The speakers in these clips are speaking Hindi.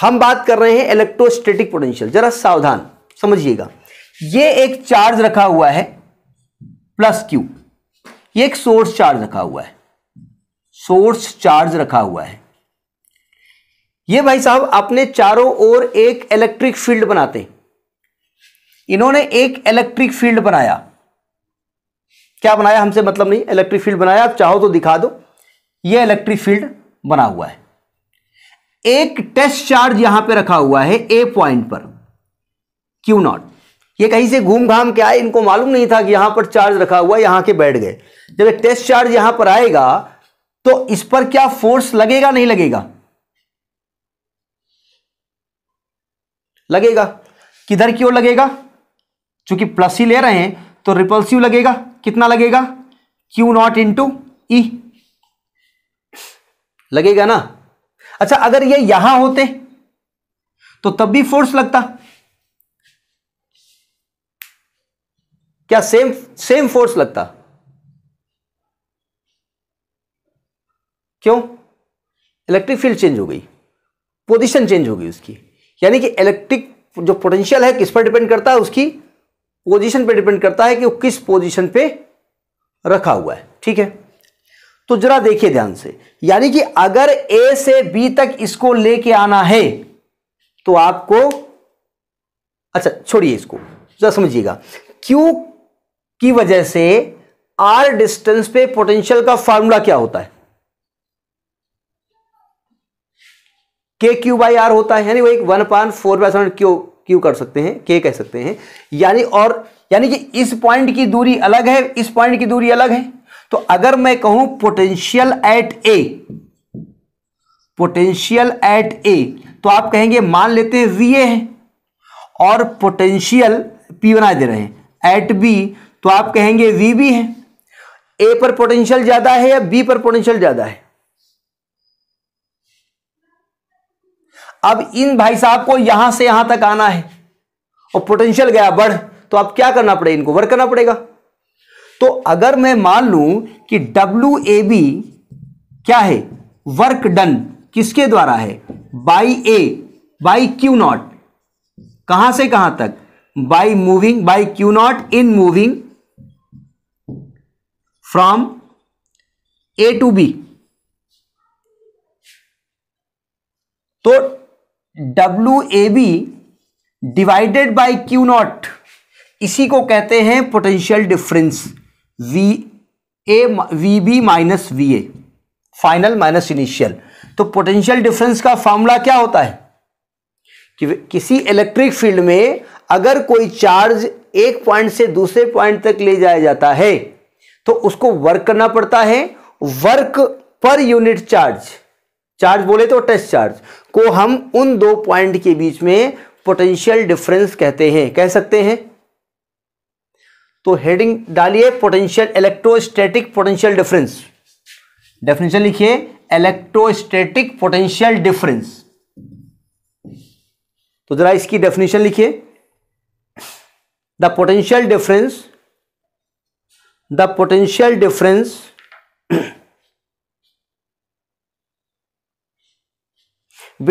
हम बात कर रहे हैं इलेक्ट्रोस्टेटिक पोटेंशियल जरा सावधान समझिएगा ये एक चार्ज रखा हुआ है प्लस क्यू ये एक सोर्स चार्ज रखा हुआ है सोर्स चार्ज रखा हुआ है ये भाई साहब अपने चारों ओर एक इलेक्ट्रिक फील्ड बनाते इन्होंने एक इलेक्ट्रिक फील्ड बनाया क्या बनाया हमसे मतलब नहीं इलेक्ट्रिक फील्ड बनाया आप चाहो तो दिखा दो ये इलेक्ट्रिक फील्ड बना हुआ है एक टेस्ट चार्ज यहां पे रखा हुआ है ए पॉइंट पर क्यू नॉट ये कहीं से घूम घाम के आए इनको मालूम नहीं था कि यहां पर चार्ज रखा हुआ यहां के बैठ गए जब एक टेस्ट चार्ज यहां पर आएगा तो इस पर क्या फोर्स लगेगा नहीं लगेगा लगेगा किधर की ओर लगेगा चूंकि प्लस ही ले रहे हैं तो रिपल्सिव लगेगा कितना लगेगा क्यू नॉट इंटू ई लगेगा ना अच्छा अगर ये यहां होते तो तब भी फोर्स लगता क्या सेम सेम फोर्स लगता क्यों इलेक्ट्रिक फील्ड चेंज हो गई पोजीशन चेंज हो गई उसकी यानी कि इलेक्ट्रिक जो पोटेंशियल है किस पर डिपेंड करता है उसकी पोजीशन पे डिपेंड करता है कि वो किस पोजीशन पे रखा हुआ है ठीक है तो जरा देखिए ध्यान से यानी कि अगर ए से बी तक इसको लेके आना है तो आपको अच्छा छोड़िए इसको जरा समझिएगा क्यू की वजह से आर डिस्टेंस पे पोटेंशियल का फॉर्मूला क्या होता है के क्यू बाई आर होता है यानी वो एक one point four by seven q q कर सकते हैं के कह सकते हैं यानी और यानी कि इस पॉइंट की दूरी अलग है इस पॉइंट की दूरी अलग है तो अगर मैं कहूं potential at A potential at A तो आप कहेंगे मान लेते हैं वी ए है और पोटेंशियल पी बना दे रहे हैं एट बी तो आप कहेंगे वी बी है ए पर पोटेंशियल ज्यादा है या बी पर पोटेंशियल ज्यादा है अब इन भाई साहब को यहां से यहां तक आना है और पोटेंशियल गया बढ़ तो आप क्या करना पड़ेगा इनको वर्क करना पड़ेगा तो अगर मैं मान लू कि डब्ल्यू ए बी क्या है वर्क डन किसके द्वारा है by A by q not कहां से कहां तक by moving by q not in moving from A to B तो W A B divided by q not इसी को कहते हैं potential difference V A V B minus V A final minus initial तो पोटेंशियल डिफरेंस का फॉर्मूला क्या होता है कि किसी इलेक्ट्रिक फील्ड में अगर कोई चार्ज एक पॉइंट से दूसरे पॉइंट तक ले जाया जाता है तो उसको वर्क करना पड़ता है work per unit charge charge बोले तो टेस्ट चार्ज को हम उन दो पॉइंट के बीच में पोटेंशियल डिफरेंस कहते हैं कह सकते हैं तो हेडिंग डालिए potential electrostatic potential difference definition लिखिए इलेक्ट्रोस्टैटिक पोटेंशियल डिफरेंस तो जरा इसकी डेफिनेशन लिखिए the potential difference the potential difference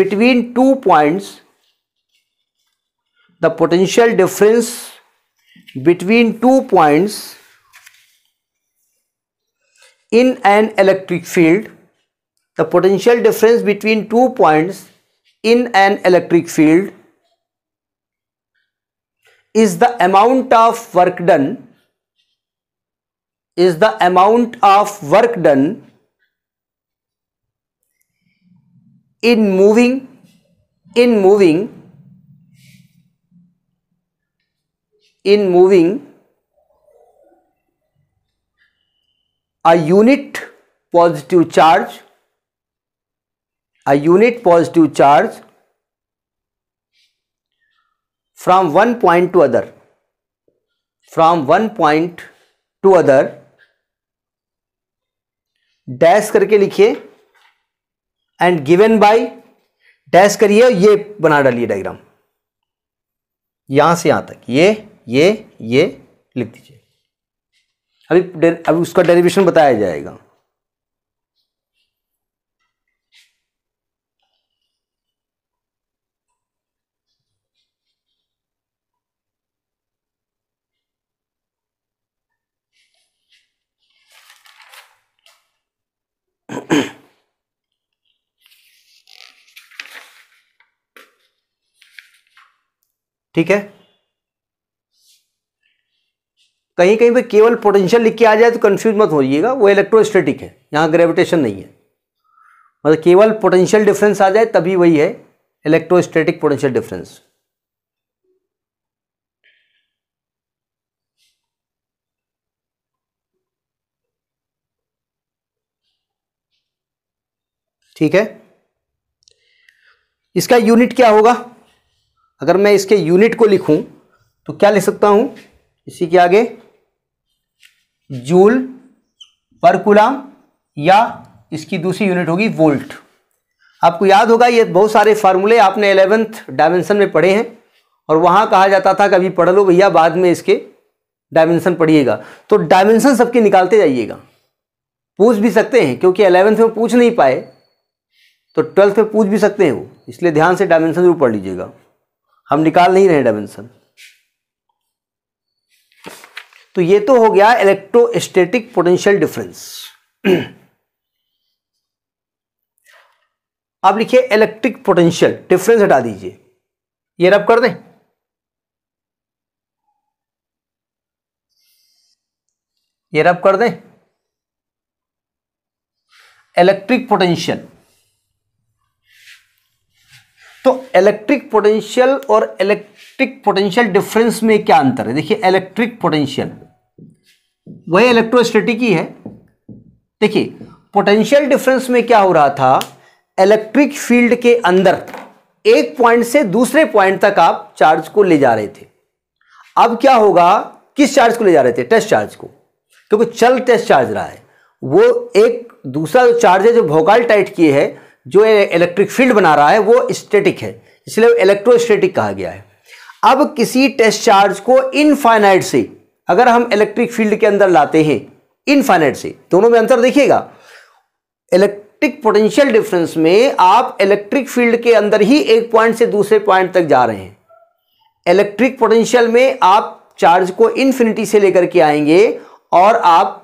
between two points the potential difference between two points in an electric field the potential difference between two points in an electric field is the amount of work done is the amount of work done in moving in moving in moving a unit positive charge a unit positive charge from one point to other from one point to other dash करके लिखिए एंड गिवन बाय डैश करिए ये बना डालिए डायग्राम यहां से यहां तक ये ये ये लिख दीजिए अभी अभी उसका डेरिवेशन बताया जाएगा ठीक है कहीं कहीं पे केवल पोटेंशियल लिख के आ जाए तो कंफ्यूज मत होइएगा वो इलेक्ट्रोस्टैटिक है यहाँ ग्रेविटेशन नहीं है मतलब केवल पोटेंशियल डिफरेंस आ जाए तभी वही है इलेक्ट्रोस्टैटिक पोटेंशियल डिफरेंस ठीक है इसका यूनिट क्या होगा अगर मैं इसके यूनिट को लिखूं तो क्या लिख सकता हूं इसी के आगे जूल पर कुलाम या इसकी दूसरी यूनिट होगी वोल्ट आपको याद होगा ये बहुत सारे फार्मूले आपने एलेवेंथ डायमेंशन में पढ़े हैं और वहाँ कहा जाता था कि अभी पढ़ लो भैया बाद में इसके डायमेंशन पढ़िएगा तो डायमेंशन सबके निकालते जाइएगा पूछ भी सकते हैं क्योंकि एलेवेंथ में पूछ नहीं पाए तो ट्वेल्थ में पूछ भी सकते हैं वो इसलिए ध्यान से डायमेंशन जरूर पढ़ लीजिएगा हम निकाल नहीं रहे डायमेंशन तो ये तो हो गया इलेक्ट्रोस्टेटिक पोटेंशियल डिफरेंस अब लिखिए इलेक्ट्रिक पोटेंशियल डिफरेंस हटा दीजिए ये रब कर दें ये रब कर दें इलेक्ट्रिक पोटेंशियल तो इलेक्ट्रिक पोटेंशियल और इलेक्ट्रिक पोटेंशियल डिफरेंस में क्या अंतर है देखिए इलेक्ट्रिक पोटेंशियल वही इलेक्ट्रोस्टेटिक ही है देखिए पोटेंशियल डिफरेंस में क्या हो रहा था इलेक्ट्रिक फील्ड के अंदर एक पॉइंट से दूसरे पॉइंट तक आप चार्ज को ले जा रहे थे अब क्या होगा किस चार्ज को ले जा रहे थे टेस्ट चार्ज को क्योंकि तो चल टेस्ट चार्ज रहा है वो एक दूसरा जो चार्ज है जो भोकाल टाइट किए है जो इलेक्ट्रिक फील्ड बना रहा है वो स्टेटिक है इसलिए इलेक्ट्रोस्टेटिक कहा गया है अब किसी टेस्ट चार्ज को इनफाइनाइट से अगर हम इलेक्ट्रिक फील्ड के अंदर लाते हैं इनफाइनाइट से दोनों में अंतर देखिएगा इलेक्ट्रिक पोटेंशियल डिफरेंस में आप इलेक्ट्रिक फील्ड के अंदर ही एक पॉइंट से दूसरे पॉइंट तक जा रहे हैं इलेक्ट्रिक पोटेंशियल में आप चार्ज को इन्फिनिटी से लेकर के आएंगे और आप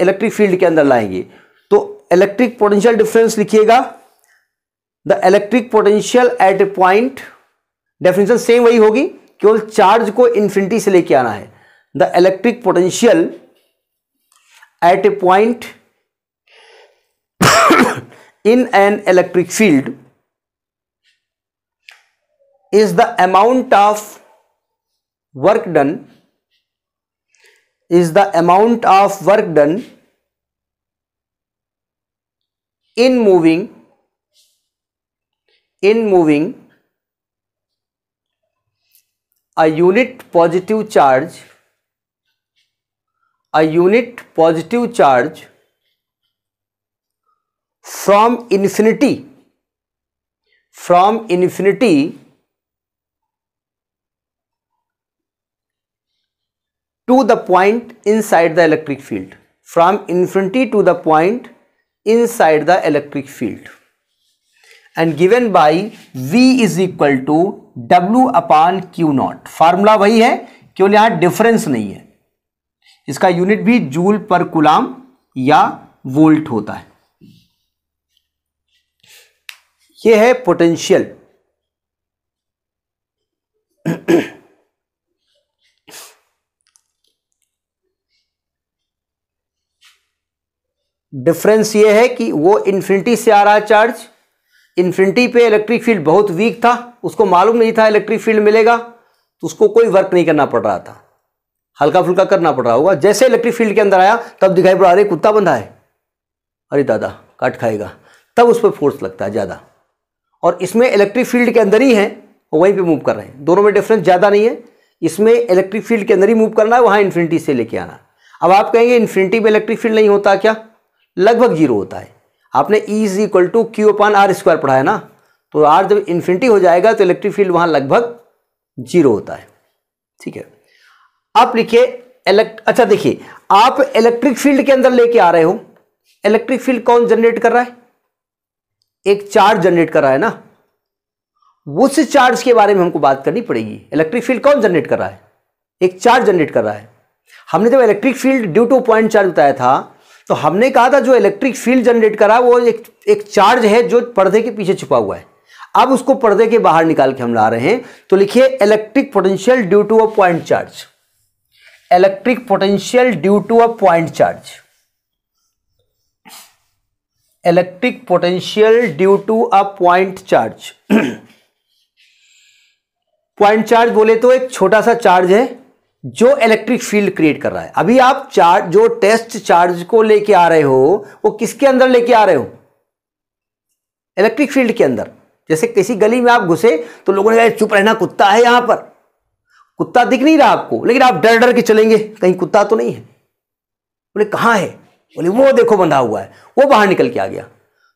इलेक्ट्रिक फील्ड के अंदर लाएंगे तो इलेक्ट्रिक पोटेंशियल डिफरेंस लिखिएगा the electric potential at a point definition same वही होगी केवल चार्ज को इन्फिनिटी से लेके आना है the electric potential at a point in an electric field is the amount of work done is the amount of work done in moving in moving a unit positive charge a unit positive charge from infinity from infinity to the point inside the electric field from infinity to the point inside the electric field and given by V is equal to W upon Q naught formula wahi hai kyun yahan difference nahi hai इसका यूनिट भी जूल पर कुलाम या वोल्ट होता है यह है पोटेंशियल डिफरेंस ये है कि वो इन्फिनिटी से आ रहा चार्ज इन्फिनिटी पे इलेक्ट्रिक फील्ड बहुत वीक था उसको मालूम नहीं था इलेक्ट्रिक फील्ड मिलेगा तो उसको कोई वर्क नहीं करना पड़ रहा था हल्का फुल्का करना पड़ रहा होगा जैसे इलेक्ट्रिक फील्ड के अंदर आया तब दिखाई पड़ा अरे कुत्ता बंधा है अरे दादा काट खाएगा तब उस पर फोर्स लगता है ज़्यादा और इसमें इलेक्ट्रिक फील्ड के अंदर ही है वहीं पर मूव कर रहे हैं दोनों में डिफरेंस ज़्यादा नहीं है इसमें इलेक्ट्रिक फील्ड के अंदर ही मूव करना है वहाँ इन्फिनिटी से लेके आना अब आप कहेंगे इन्फिनिटी में इलेक्ट्रिक फील्ड नहीं होता क्या लगभग जीरो होता है आपने E is equal to q upon r square पढ़ा है ना तो आर जब इन्फिनिटी हो जाएगा तो इलेक्ट्रिक फील्ड वहाँ लगभग जीरो होता है ठीक है आप लिखिए इलेक्ट अच्छा देखिए आप इलेक्ट्रिक फील्ड के अंदर लेके आ रहे हो इलेक्ट्रिक फील्ड कौन जनरेट कर रहा है एक चार्ज जनरेट कर रहा है ना उस चार्ज के बारे में हमको बात करनी पड़ेगी इलेक्ट्रिक फील्ड कौन जनरेट कर रहा है एक चार्ज जनरेट कर रहा है हमने जब electric field due to point charge बताया था तो हमने कहा था जो इलेक्ट्रिक फील्ड जनरेट करा वो एक एक चार्ज है जो पर्दे के पीछे छुपा हुआ है अब उसको पर्दे के बाहर निकाल के हम ला रहे हैं तो लिखिए electric potential due to a point charge electric potential due to a point charge electric potential due to a point charge point charge बोले तो एक छोटा सा चार्ज है जो इलेक्ट्रिक फील्ड क्रिएट कर रहा है अभी आप चार्ज जो टेस्ट चार्ज को लेके आ रहे हो वो किसके अंदर लेके आ रहे हो इलेक्ट्रिक फील्ड के अंदर जैसे किसी गली में आप घुसे तो लोगों ने कहा चुप रहना कुत्ता है यहां पर कुत्ता दिख नहीं रहा आपको लेकिन आप डर डर के चलेंगे कहीं कुत्ता तो नहीं है बोले कहाँ है बोले वो देखो बंधा हुआ है वो बाहर निकल के आ गया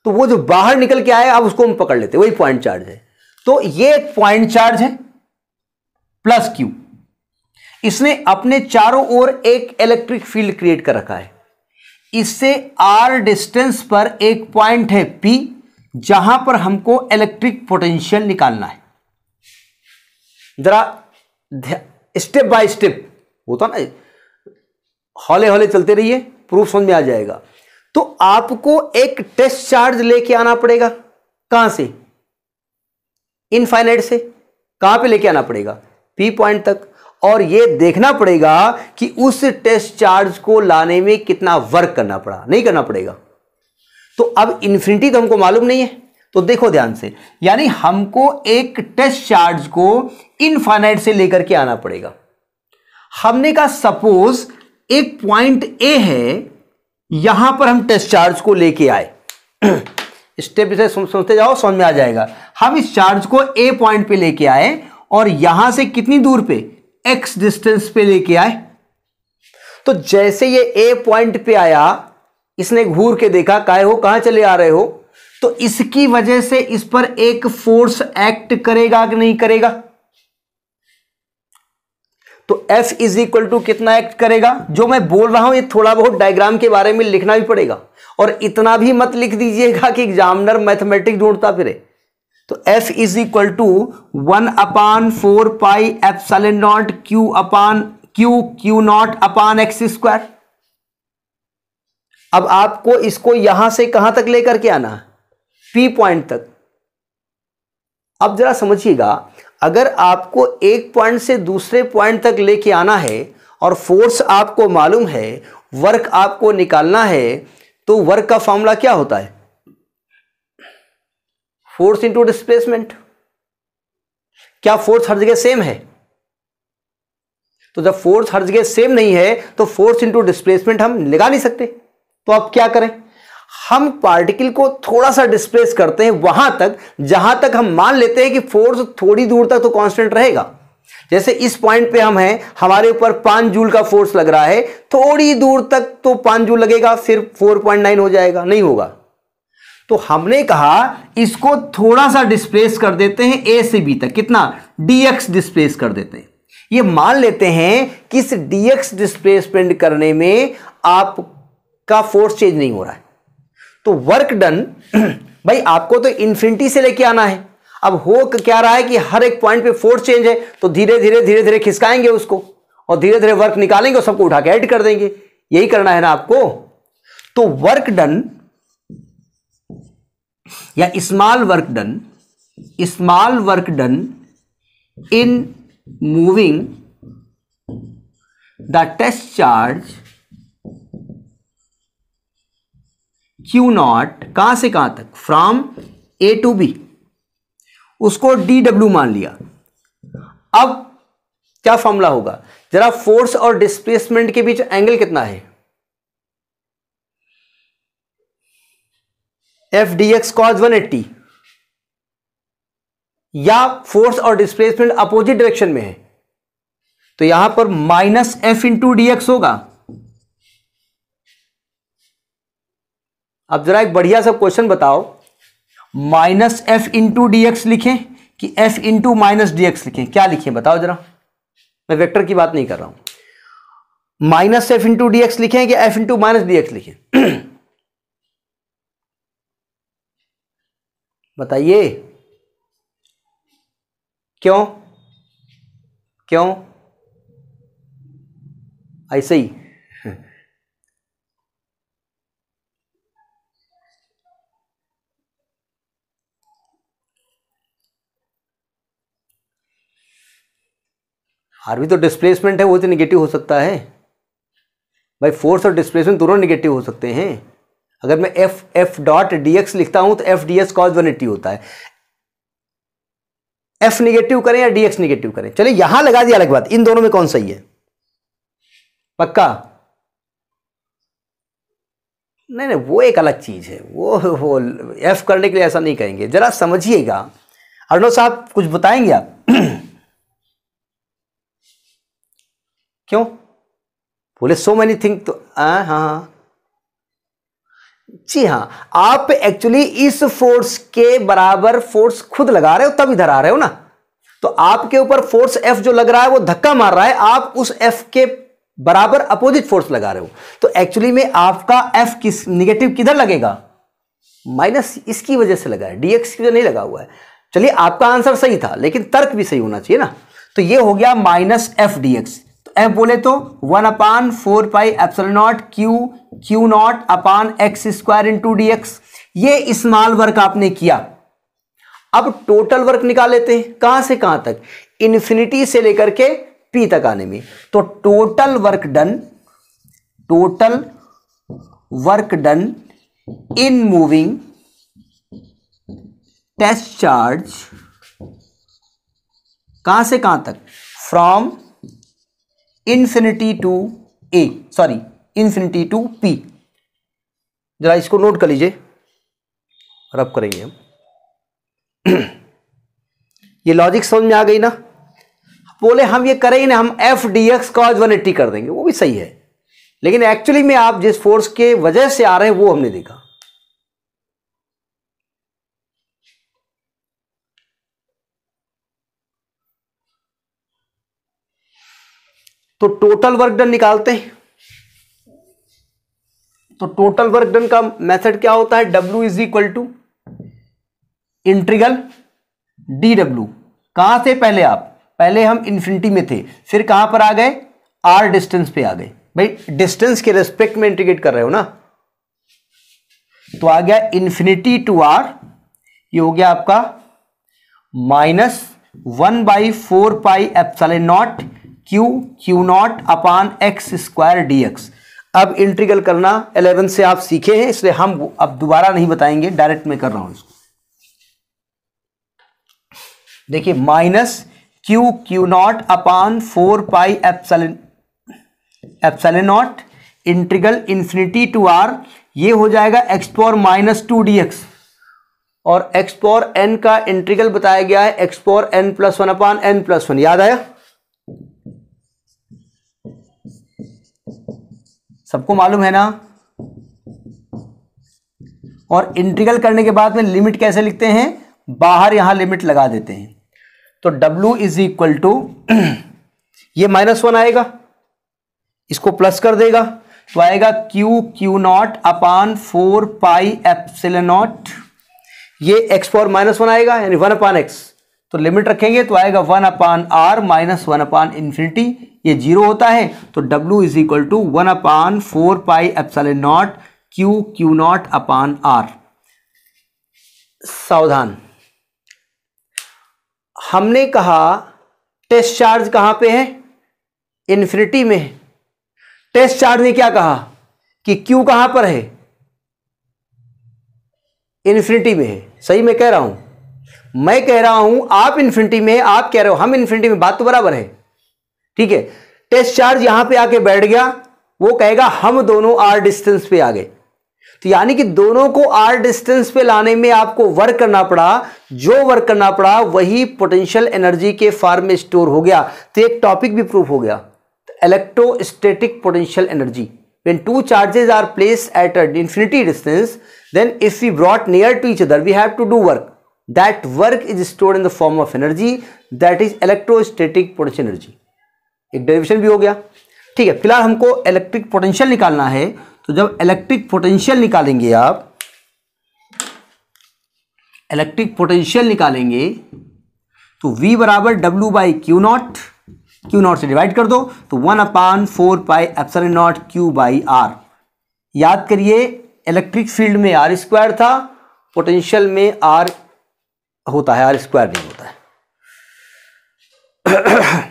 तो वो जो बाहर निकल के आया आप उसको हम पकड़ लेते वही पॉइंट चार्ज है तो ये एक पॉइंट चार्ज है प्लस क्यू इसने अपने चारों ओर एक इलेक्ट्रिक फील्ड क्रिएट कर रखा है इससे आर डिस्टेंस पर एक पॉइंट है पी जहां पर हमको इलेक्ट्रिक पोटेंशियल निकालना है जरा स्टेप बाय स्टेप होता ना हौले हौले चलते रहिए प्रूफ समझ में आ जाएगा तो आपको एक टेस्ट चार्ज लेके आना पड़ेगा कहां से इनफाइनाइट से कहां पे लेके आना पड़ेगा पी पॉइंट तक और ये देखना पड़ेगा कि उस टेस्ट चार्ज को लाने में कितना वर्क करना पड़ा नहीं करना पड़ेगा तो अब इन्फिनिटी तो हमको मालूम नहीं है तो देखो ध्यान से यानी हमको एक टेस्ट चार्ज को इनफाइनाइट से लेकर के आना पड़ेगा हमने कहा सपोज एक पॉइंट ए है यहां पर हम टेस्ट चार्ज को लेके आए स्टेप से सोचते जाओ समझ में आ जाएगा हम इस चार्ज को ए पॉइंट पे लेके आए और यहां से कितनी दूर पे एक्स डिस्टेंस पे लेके आए तो जैसे ये ए पॉइंट पे आया इसने घूर के देखा काय हो कहां चले आ रहे हो तो इसकी वजह से इस पर एक फोर्स एक्ट करेगा कि नहीं करेगा तो F इज इक्वल टू कितना एक्ट करेगा जो मैं बोल रहा हूं ये थोड़ा बहुत डायग्राम के बारे में लिखना भी पड़ेगा और इतना भी मत लिख दीजिएगा कि एग्जामिनर मैथमेटिक ढूंढता फिरे तो F is equal to one upon four pi epsilon not q upon q q not upon x square अब आपको इसको यहां से कहां तक लेकर के आना है पी पॉइंट तक अब जरा समझिएगा अगर आपको एक पॉइंट से दूसरे पॉइंट तक लेके आना है और फोर्स आपको मालूम है वर्क आपको निकालना है तो वर्क का फॉर्मूला क्या होता है फोर्स इंटू डिस्प्लेसमेंट क्या फोर्स हर जगह सेम है तो जब फोर्स हर जगह सेम नहीं है तो फोर्स इंटू डिस्प्लेसमेंट हम लगा नहीं सकते तो आप क्या करें हम पार्टिकल को थोड़ा सा डिस्प्लेस करते हैं वहां तक जहां तक हम मान लेते हैं कि फोर्स थोड़ी दूर तक तो कांस्टेंट रहेगा जैसे इस पॉइंट पे हम हैं हमारे ऊपर पांच जूल का फोर्स लग रहा है थोड़ी दूर तक तो पांच जूल लगेगा फिर फोर पॉइंट नाइन हो जाएगा नहीं होगा तो हमने कहा इसको थोड़ा सा डिस्प्लेस कर देते हैं ए से बी तक कितना डीएक्स डिस्प्लेस कर देते हैं ये मान लेते हैं कि इस डीएक्स डिस्प्लेसमेंट करने में आपका फोर्स चेंज नहीं हो रहा है तो वर्क डन भाई आपको तो इन्फिनिटी से लेके आना है अब हो क्या रहा है कि हर एक पॉइंट पे फोर्स चेंज है तो धीरे धीरे धीरे धीरे खिसकाएंगे उसको और धीरे धीरे वर्क निकालेंगे और सबको उठा के एड कर देंगे यही करना है ना आपको तो वर्क डन या small work done small work done in moving the test charge q not कहां से कहां तक फ्रॉम ए टू बी उसको डी डब्ल्यू मान लिया अब क्या फॉर्मूला होगा जरा फोर्स और डिस्प्लेसमेंट के बीच एंगल कितना है F D X cos one eighty या फोर्स और डिस्प्लेसमेंट अपोजिट डायरेक्शन में है तो यहां पर minus F into D X होगा अब जरा एक बढ़िया सा क्वेश्चन बताओ minus F into D X लिखें कि F into minus D X लिखें क्या लिखें बताओ जरा मैं वेक्टर की बात नहीं कर रहा हूं minus F into D X लिखें कि F into minus D X लिखें बताइए क्यों क्यों ऐसे ही आर भी तो डिस्प्लेसमेंट है वो तो निगेटिव हो सकता है भाई फोर्स और डिस्प्लेसमेंट दोनों निगेटिव हो सकते हैं अगर मैं F F dot D X लिखता हूं तो F D S cos one eighty होता है एफ निगेटिव करें या डी एक्स निगेटिव करें चले यहां लगा दिया अलग बात इन दोनों में कौन सही है पक्का नहीं नहीं वो एक अलग चीज़ है वो वो एफ करने के लिए ऐसा नहीं कहेंगे ज़रा समझिएगा अर्णव साहब कुछ बताएंगे आप क्यों बोले सो मैनी थिंग तो आ, हाँ, हाँ जी हाँ आप एक्चुअली इस फोर्स के बराबर फोर्स खुद लगा रहे हो तब इधर आ रहे हो ना तो आपके ऊपर फोर्स एफ जो लग रहा है वो धक्का मार रहा है आप उस एफ के बराबर अपोजिट फोर्स लगा रहे हो तो एक्चुअली में आपका एफ किस निगेटिव किधर लगेगा माइनस इसकी वजह से लगा है डीएक्स की वजह नहीं लगा हुआ है चलिए आपका आंसर सही था लेकिन तर्क भी सही होना चाहिए ना तो ये हो गया माइनस एफ डीएक्स एफ बोले तो one upon four pi epsilon not q q not upon x square into D x ये स्मॉल वर्क आपने किया अब टोटल वर्क निकाल लेते हैं कहां से कहां तक इन्फिनिटी से लेकर के पी तक आने में तो total work done total work done in moving test charge कहां से कहां तक from infinity to A sorry infinity to P जरा इसको नोट कर लीजिए रब करेंगे हम ये लॉजिक समझ में आ गई ना बोले हम ये करेंगे ना हम F D X cos one eighty कर देंगे वो भी सही है लेकिन एक्चुअली में आप जिस फोर्स के वजह से आ रहे हैं वो हमने देखा तो टोटल वर्क डन निकालते हैं तो टोटल वर्क डन का मेथड क्या होता है W is equal to integral D W कहां से पहले आप पहले हम इंफिनिटी में थे फिर कहां पर आ गए आर डिस्टेंस पे आ गए भाई डिस्टेंस के रेस्पेक्ट में इंटीग्रेट कर रहे हो ना तो आ गया इंफिनिटी टू आर ये हो गया आपका minus one by four pi epsilon not q q not upon x square d x अब इंट्रीगल करना एलेवन से आप सीखे हैं इसलिए हम अब दोबारा नहीं बताएंगे डायरेक्ट में कर रहा हूं इसको देखिए minus q q not upon four pi epsilon epsilon not integral infinity to r ये हो जाएगा x power minus two d x और एक्स पॉर एन का इंट्रीगल बताया गया है x power n plus one upon n plus one याद आया सबको मालूम है ना और इंटीग्रल करने के बाद में लिमिट कैसे लिखते हैं बाहर यहां लिमिट लगा देते हैं तो W इज इक्वल टू ये माइनस वन आएगा इसको प्लस कर देगा तो आएगा Q Q not upon four pi epsilon not ये एक्स पावर माइनस वन आएगा यानी वन अपान एक्स तो लिमिट रखेंगे तो आएगा one upon r minus one upon infinity ये जीरो होता है तो W is equal to one upon four pi epsilon not q q not upon r सावधान हमने कहा टेस्ट चार्ज कहां पे है इन्फिनिटी में टेस्ट चार्ज ने क्या कहा कि Q कहां पर है इन्फिनिटी में है सही मैं कह रहा हूं मैं कह रहा हूं आप इन्फिनिटी में आप कह रहे हो हम इन्फिनिटी में बात तो बराबर है ठीक है टेस्ट चार्ज यहां पे आके बैठ गया वो कहेगा हम दोनों आर डिस्टेंस पे आ गए तो यानी कि दोनों को आर डिस्टेंस पे लाने में आपको वर्क करना पड़ा जो वर्क करना पड़ा वही पोटेंशियल एनर्जी के फॉर्म में स्टोर हो गया तो एक टॉपिक भी प्रूफ हो गया electrostatic potential energy when two charges are place at infinity distance then if you brought near to each other we have to do work that work is store in the form of energy that is electrostatic potential energy एक डेरिवेशन भी हो गया ठीक है फिलहाल हमको इलेक्ट्रिक पोटेंशियल निकालना है तो जब इलेक्ट्रिक पोटेंशियल निकालेंगे आप इलेक्ट्रिक पोटेंशियल निकालेंगे तो V बराबर W by q not q not से डिवाइड कर दो तो one upon four pi epsilon not q by r याद करिए इलेक्ट्रिक फील्ड में आर स्क्वायर था पोटेंशियल में आर होता है आर स्क्वायर नहीं होता है